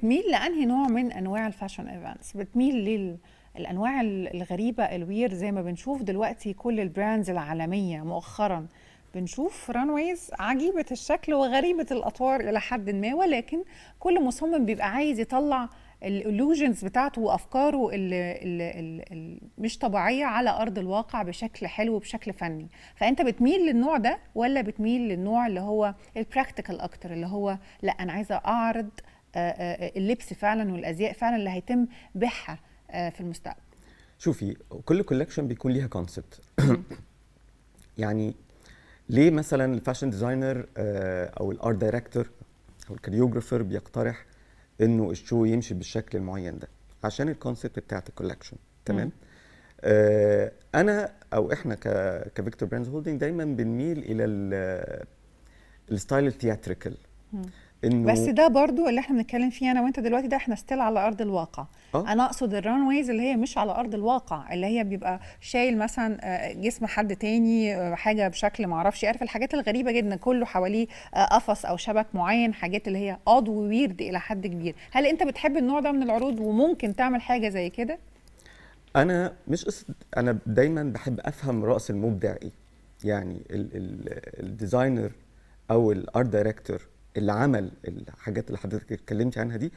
بتميل لانهي نوع من انواع الفاشن ايفنتس بتميل لل الانواع الغريبه الوير زي ما بنشوف دلوقتي كل البراندز العالميه مؤخرا بنشوف رانويز عجيبه الشكل وغريبه الاطوار الى حد ما ولكن كل مصمم بيبقى عايز يطلع الالوجنز بتاعته وافكاره مش طبيعيه على ارض الواقع بشكل حلو بشكل فني فانت بتميل للنوع ده ولا بتميل للنوع اللي هو البراكتيكال اكتر اللي هو لا انا عايزه اعرض آه، آه، آه، اللبس فعلا والازياء فعلا اللي هيتم بيعها في المستقبل شوفي كل كولكشن بيكون ليها كونسبت يعني ليه مثلا الفاشن ديزاينر او الارت دايركتور او الكاريوجرافر بيقترح انه الشو يمشي بالشكل المعين ده عشان الكونسبت بتاعت الكولكشن تمام انا او احنا كفيكتور براندز هولدنج دايما بنميل الى الستايل الثياتريكال انه بس ده برضو اللي احنا بنتكلم فيه انا وانت دلوقتي ده احنا ستيل على ارض الواقع أه؟ انا اقصد ويز اللي هي مش على ارض الواقع اللي هي بيبقى شايل مثلا آه، جسم حد تاني آه، حاجه بشكل ما اعرفش عارف الحاجات الغريبه جدا كله حواليه آه، قفص او شبك معين حاجات اللي هي اض وويرد الى حد كبير هل انت بتحب النوع ده من العروض وممكن تعمل حاجه زي كده انا مش قصه انا دايما بحب افهم راس المبدع ايه يعني الديزاينر او الارت دايركتور اللي عمل الحاجات اللي حضرتك اتكلمت عنها دي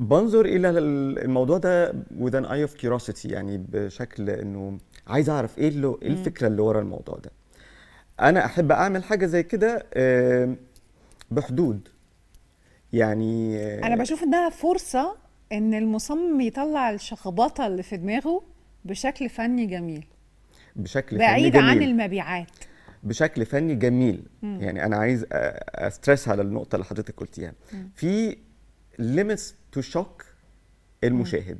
بنظر الى الموضوع ده with an eye of curiosity يعني بشكل انه عايز اعرف ايه اللي ايه الفكره اللي ورا الموضوع ده انا احب اعمل حاجه زي كده بحدود يعني آه، انا بشوف انها فرصه ان المصمم يطلع الشخبطه اللي في دماغه بشكل فني جميل بشكل بعيد فني جميل. عن المبيعات بشكل فني جميل مم. يعني انا عايز استرس على النقطه اللي حضرتك قلتيها في ليميتس تو شوك المشاهد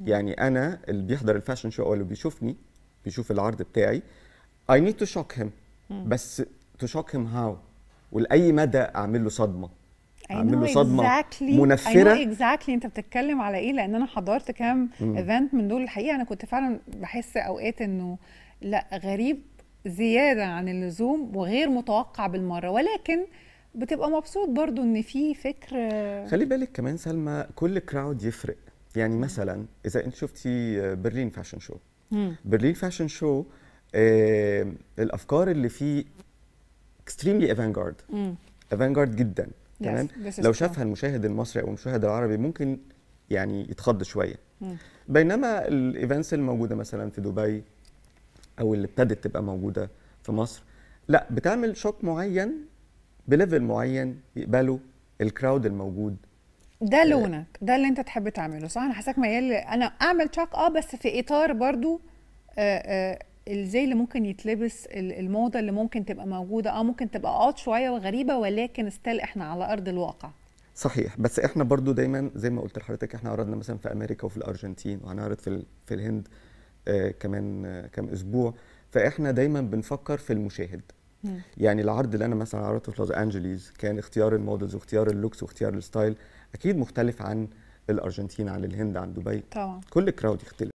مم. يعني انا اللي بيحضر الفاشن شو او اللي بيشوفني بيشوف العرض بتاعي اي نيد تو شوك هيم بس تو شوك هيم هاو ولاي مدى اعمل له صدمه اعمل له صدمه exactly. منفره اكزاكتلي exactly. انت بتتكلم على ايه لان انا حضرت كام ايفنت من دول الحقيقه انا كنت فعلا بحس اوقات انه لا غريب زيادة عن اللزوم وغير متوقع بالمرة ولكن بتبقى مبسوط برضو ان في فكر خلي بالك كمان سلمى كل كراود يفرق يعني مثلا اذا انت شفتي برلين فاشن شو برلين فاشن شو آه الافكار اللي فيه اكستريملي افانجارد افانجارد جدا تمام yes. لو شافها المشاهد المصري او المشاهد العربي ممكن يعني يتخض شويه بينما الايفنتس الموجوده مثلا في دبي او اللي ابتدت تبقى موجوده في مصر لا بتعمل شوك معين بليفل معين يقبله الكراود الموجود ده لونك ده اللي انت تحب تعمله صح انا حاساك ميال انا اعمل شوك اه بس في اطار برضو آه، آه، الزي اللي ممكن يتلبس الموضه اللي ممكن تبقى موجوده اه ممكن تبقى اوت شويه وغريبه ولكن استل احنا على ارض الواقع صحيح بس احنا برضو دايما زي ما قلت لحضرتك احنا عرضنا مثلا في امريكا وفي الارجنتين وهنعرض في في الهند آه، كمان آه، كام اسبوع فاحنا دايما بنفكر في المشاهد يعني العرض اللي انا مثلا عرضته في لوس انجلوس كان اختيار المودلز واختيار اللوكس واختيار الستايل اكيد مختلف عن الارجنتين عن الهند عن دبي طبعا كل الكراود يختلف